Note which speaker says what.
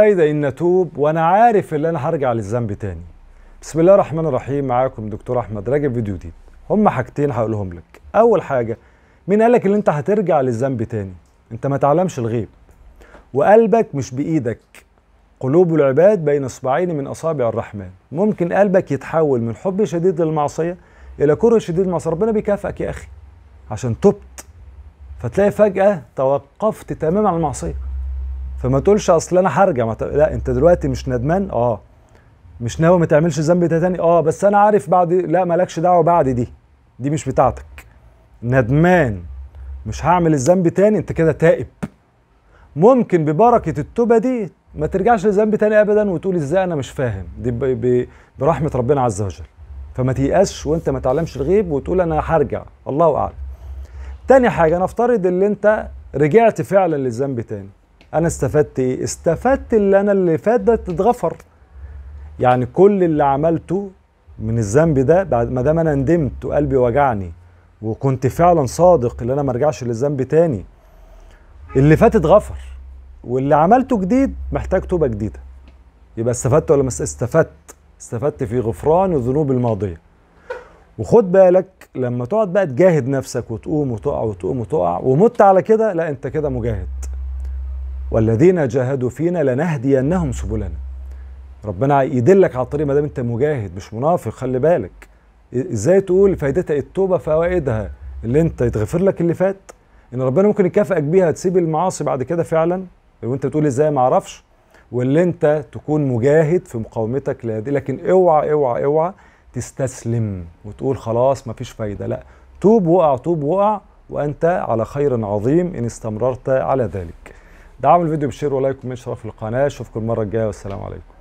Speaker 1: فايدة إن أتوب وأنا عارف إن أنا هرجع للذنب تاني. بسم الله الرحمن الرحيم معاكم دكتور أحمد راجب فيديو جديد. هما حاجتين هقولهم لك. أول حاجة مين قالك إن أنت هترجع للذنب تاني؟ أنت ما تعلمش الغيب. وقلبك مش بإيدك. قلوب العباد بين إصبعين من أصابع الرحمن. ممكن قلبك يتحول من حب شديد للمعصية إلى كره شديد للمعصية، ربنا بيكافئك يا أخي عشان تبت. فتلاقي فجأة توقفت تماما عن المعصية. فما تقولش اصل انا هرجع لا انت دلوقتي مش ندمان اه مش ناوي ما تعملش ذنب تاني اه بس انا عارف بعد لا مالكش دعوه بعد دي دي مش بتاعتك ندمان مش هعمل الذنب تاني انت كده تائب ممكن ببركه التوبه دي ما ترجعش لذنب تاني ابدا وتقول ازاي انا مش فاهم دي برحمه ربنا عز وجل فما تيأسش وانت ما تعلمش الغيب وتقول انا هرجع الله اعلم تاني حاجه نفترض ان انت رجعت فعلا للذنب تاني انا استفدت ايه استفدت اللي انا اللي فات ده اتغفر يعني كل اللي عملته من الذنب ده بعد ما دام انا ندمت وقلبي وجعني وكنت فعلا صادق ان انا ما ارجعش للذنب تاني اللي فات اتغفر واللي عملته جديد محتاج توبه جديده يبقى استفدت ولا ما استفدت استفدت في غفران الذنوب الماضيه وخد بالك لما تقعد بقى تجاهد نفسك وتقوم وتقع وتقوم وتقع ومت على كده لا انت كده مجاهد والذين جاهدوا فينا لنهدينهم سبلنا ربنا يدلك على الطريق ما دام انت مجاهد مش منافق خلي بالك ازاي تقول فائدتها إيه؟ التوبه فوائدها اللي انت يتغفر لك اللي فات ان ربنا ممكن يكافئك بيها تسيب المعاصي بعد كده فعلا لو انت بتقول ازاي ما اعرفش واللي انت تكون مجاهد في مقاومتك لهذه لكن اوعى اوعى اوعى تستسلم وتقول خلاص ما فيش فايده لا توب وقع توب وقع وانت على خير عظيم ان استمررت على ذلك دعم الفيديو بشير ولايك ومن شرف القناه اشوفكم المره الجايه والسلام عليكم